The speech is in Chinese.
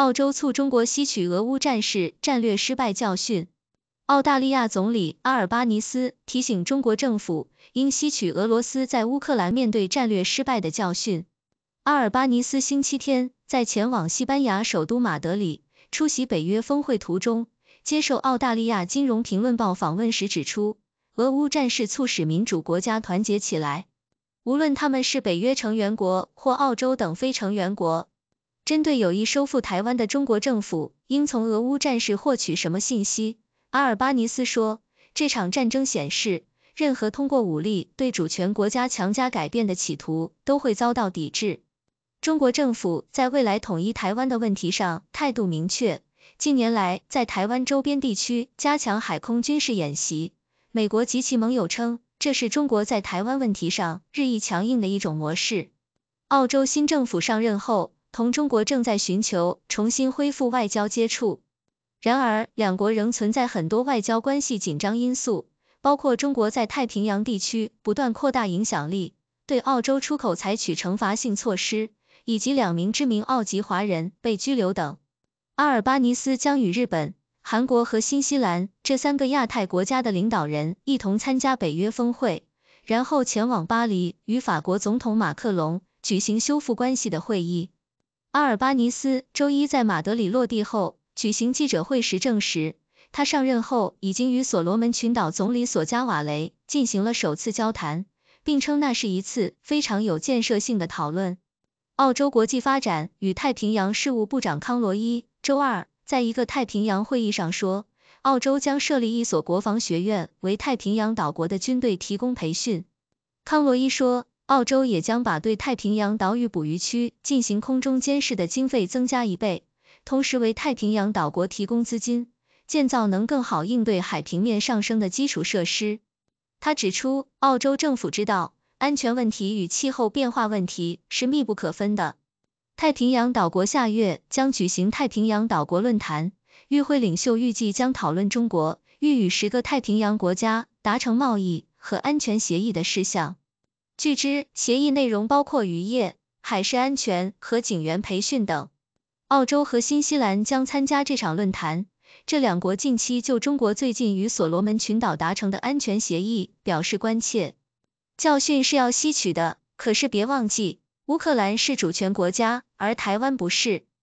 澳洲促中国吸取俄乌战事战略失败教训。澳大利亚总理阿尔巴尼斯提醒中国政府，应吸取俄罗斯在乌克兰面对战略失败的教训。阿尔巴尼斯星期天在前往西班牙首都马德里出席北约峰会途中，接受澳大利亚金融评论报访问时指出，俄乌战事促使民主国家团结起来，无论他们是北约成员国或澳洲等非成员国。针对有意收复台湾的中国政府应从俄乌战事获取什么信息？阿尔巴尼斯说，这场战争显示，任何通过武力对主权国家强加改变的企图都会遭到抵制。中国政府在未来统一台湾的问题上态度明确。近年来，在台湾周边地区加强海空军事演习，美国及其盟友称这是中国在台湾问题上日益强硬的一种模式。澳洲新政府上任后。同中国正在寻求重新恢复外交接触，然而两国仍存在很多外交关系紧张因素，包括中国在太平洋地区不断扩大影响力、对澳洲出口采取惩罚性措施，以及两名知名澳籍华人被拘留等。阿尔巴尼斯将与日本、韩国和新西兰这三个亚太国家的领导人一同参加北约峰会，然后前往巴黎与法国总统马克龙举行修复关系的会议。阿尔巴尼斯周一在马德里落地后举行记者会时证实，他上任后已经与所罗门群岛总理索加瓦雷进行了首次交谈，并称那是一次非常有建设性的讨论。澳洲国际发展与太平洋事务部长康罗伊周二在一个太平洋会议上说，澳洲将设立一所国防学院，为太平洋岛国的军队提供培训。康罗伊说。澳洲也将把对太平洋岛屿捕鱼区进行空中监视的经费增加一倍，同时为太平洋岛国提供资金，建造能更好应对海平面上升的基础设施。他指出，澳洲政府知道安全问题与气候变化问题是密不可分的。太平洋岛国下月将举行太平洋岛国论坛，与会领袖预计将讨论中国欲与十个太平洋国家达成贸易和安全协议的事项。据知，协议内容包括渔业、海事安全和警员培训等。澳洲和新西兰将参加这场论坛。这两国近期就中国最近与所罗门群岛达成的安全协议表示关切。教训是要吸取的，可是别忘记，乌克兰是主权国家，而台湾不是。